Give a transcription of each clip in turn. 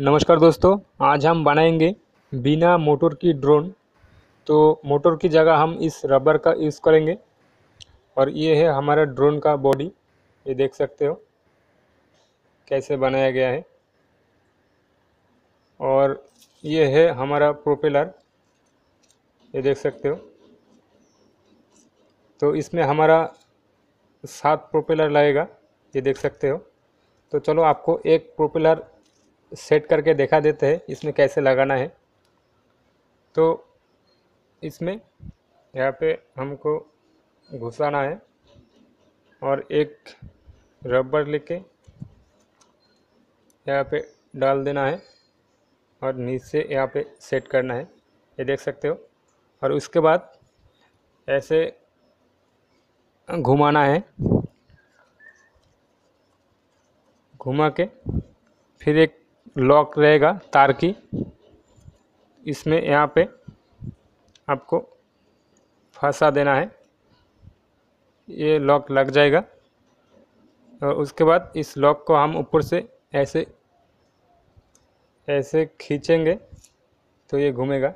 नमस्कार दोस्तों आज हम बनाएंगे बिना मोटर की ड्रोन तो मोटर की जगह हम इस रबर का यूज़ करेंगे और ये है हमारा ड्रोन का बॉडी ये देख सकते हो कैसे बनाया गया है और ये है हमारा प्रोपेलर ये देख सकते हो तो इसमें हमारा सात प्रोपेलर लगेगा ये देख सकते हो तो चलो आपको एक प्रोपेलर सेट करके देखा देते हैं इसमें कैसे लगाना है तो इसमें यहाँ पे हमको घुसाना है और एक रबर लेके यहाँ पे डाल देना है और नीचे यहाँ पे सेट करना है ये देख सकते हो और उसके बाद ऐसे घुमाना है घुमा के फिर एक लॉक रहेगा तार की इसमें यहाँ पे आपको फंसा देना है ये लॉक लग जाएगा और उसके बाद इस लॉक को हम ऊपर से ऐसे ऐसे खींचेंगे तो ये घूमेगा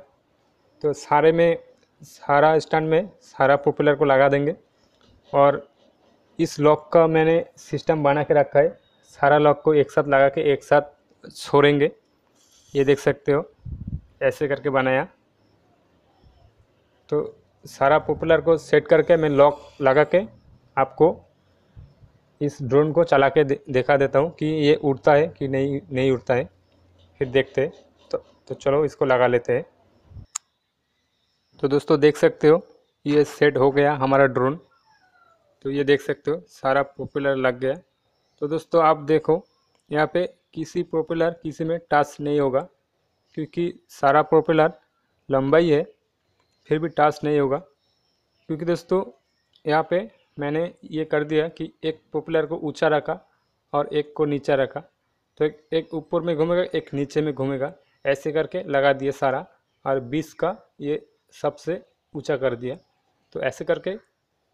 तो सारे में सारा स्टैंड में सारा पॉपुलर को लगा देंगे और इस लॉक का मैंने सिस्टम बना के रखा है सारा लॉक को एक साथ लगा के एक साथ छोड़ेंगे ये देख सकते हो ऐसे करके बनाया तो सारा पॉपुलर को सेट करके मैं लॉक लगा के आपको इस ड्रोन को चला के दे, देखा देता हूँ कि ये उड़ता है कि नहीं नहीं उड़ता है फिर देखते हैं तो तो चलो इसको लगा लेते हैं तो दोस्तों देख सकते हो ये सेट हो गया हमारा ड्रोन तो ये देख सकते हो सारा पॉपुलर लग गया तो दोस्तों आप देखो यहाँ पे किसी प्रोपेलर किसी में टच नहीं होगा क्योंकि सारा प्रोपेलर लंबा ही है फिर भी टच नहीं होगा क्योंकि दोस्तों यहाँ पे मैंने ये कर दिया कि एक प्रोपेलर को ऊंचा रखा और एक को नीचा रखा तो एक ऊपर में घूमेगा एक नीचे में घूमेगा ऐसे करके लगा दिया सारा और बीस का ये सबसे ऊँचा कर दिया तो ऐसे करके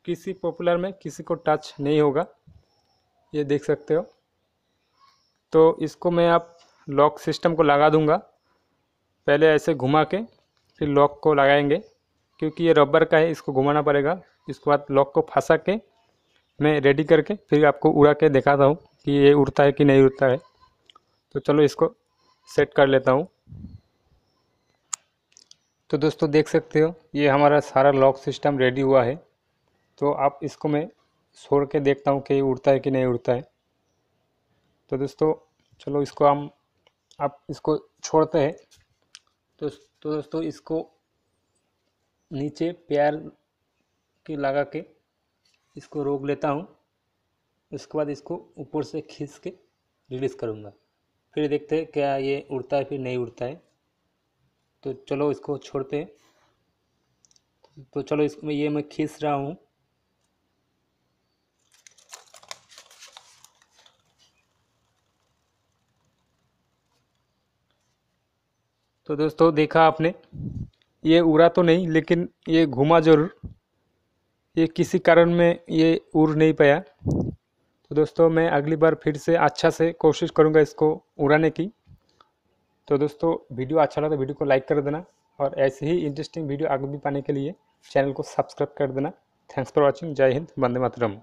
किसी पॉपुलर में किसी को टच नहीं होगा ये देख सकते हो तो इसको मैं आप लॉक सिस्टम को लगा दूंगा पहले ऐसे घुमा के फिर लॉक को लगाएंगे क्योंकि ये रबर का है इसको घुमाना पड़ेगा इसके बाद लॉक को फंसा के मैं रेडी करके फिर आपको उड़ा के दिखाता हूँ कि ये उड़ता है कि नहीं उड़ता है तो चलो इसको सेट कर लेता हूँ तो दोस्तों देख सकते हो ये हमारा सारा लॉक सिस्टम रेडी हुआ है तो आप इसको मैं छोड़ के देखता हूँ कि ये उड़ता है कि नहीं उड़ता है तो दोस्तों चलो इसको हम आप इसको छोड़ते हैं तो तो दोस्तों इसको नीचे प्यार के लगा के इसको रोक लेता हूँ उसके बाद इसको ऊपर से खींच के रिलीज़ करूँगा फिर देखते हैं क्या ये उड़ता है फिर नहीं उड़ता है तो चलो इसको छोड़ते हैं तो चलो इसमें ये मैं खींच रहा हूँ तो दोस्तों देखा आपने ये उड़ा तो नहीं लेकिन ये घुमा जरूर ये किसी कारण में ये उड़ नहीं पाया तो दोस्तों मैं अगली बार फिर से अच्छा से कोशिश करूँगा इसको उड़ाने की तो दोस्तों वीडियो अच्छा लगा तो वीडियो को लाइक कर देना और ऐसे ही इंटरेस्टिंग वीडियो आगे भी पाने के लिए चैनल को सब्सक्राइब कर देना थैंक्स फॉर वॉचिंग जय हिंद वंदे मातरम